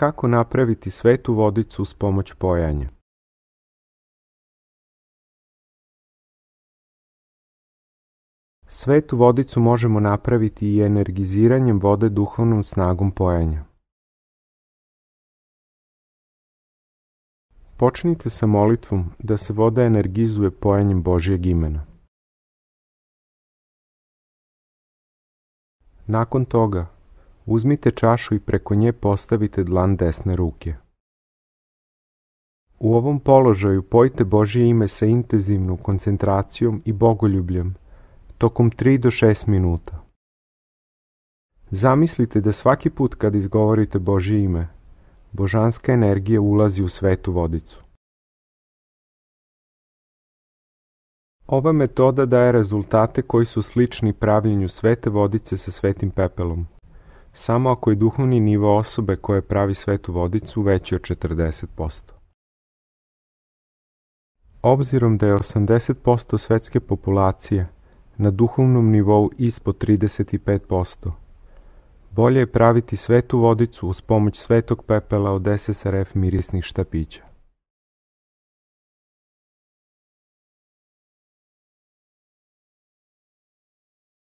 Kako napraviti svetu vodicu uz pomoć pojanja. Svetu vodicu možemo napraviti i energiziranjem vode duhovnom snagom pojanja. Počnite sa molitvom da se voda energizuje pojanjem Božijeg imena. Nakon toga, Uzmite čašu i preko nje postavite dlan desne ruke. U ovom položaju pojte Božje ime sa intenzivnom koncentracijom i bogoljubljem tokom 3 do 6 minuta. Zamislite da svaki put kad izgovorite Božje ime, božanska energija ulazi u svetu vodicu. Ova metoda daje rezultate koji su slični pravljenju svete vodice sa svetim pepelom samo ako je duhovni nivo osobe koje pravi svetu vodicu veći od 40%. Obzirom da je 80% svetske populacije na duhovnom nivou ispod 35%, bolje je praviti svetu vodicu uz pomoć svetog pepela od SSRF mirisnih štapića.